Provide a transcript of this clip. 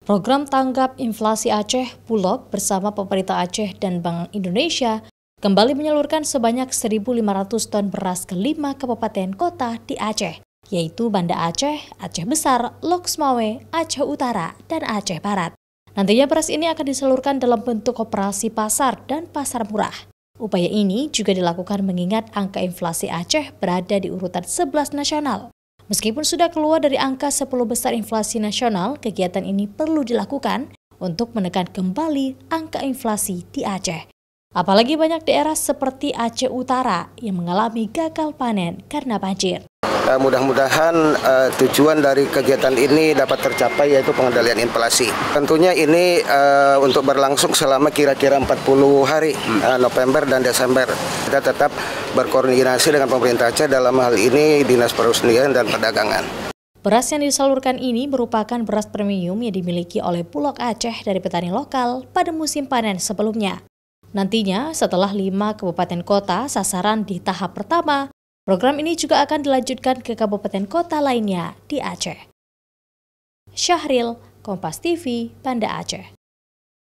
Program tanggap inflasi Aceh Bulog bersama pemerintah Aceh dan Bank Indonesia kembali menyalurkan sebanyak 1.500 ton beras ke lima kabupaten kota di Aceh, yaitu Banda Aceh, Aceh Besar, Loksmawe, Aceh Utara, dan Aceh Barat. Nantinya beras ini akan disalurkan dalam bentuk operasi pasar dan pasar murah. Upaya ini juga dilakukan mengingat angka inflasi Aceh berada di urutan 11 nasional. Meskipun sudah keluar dari angka 10 besar inflasi nasional, kegiatan ini perlu dilakukan untuk menekan kembali angka inflasi di Aceh. Apalagi banyak daerah seperti Aceh Utara yang mengalami gagal panen karena banjir uh, mudah-mudahan uh, tujuan dari kegiatan ini dapat tercapai yaitu pengendalian inflasi. Tentunya ini uh, untuk berlangsung selama kira-kira 40 hari uh, November dan Desember. Kita tetap berkoordinasi dengan pemerintah Aceh dalam hal ini Dinas perusahaan dan Perdagangan. Beras yang disalurkan ini merupakan beras premium yang dimiliki oleh Pulau Aceh dari petani lokal pada musim panen sebelumnya. Nantinya, setelah lima kabupaten kota sasaran di tahap pertama, Program ini juga akan dilanjutkan ke kabupaten kota lainnya di Aceh. Syahril, Kompas TV, Banda Aceh.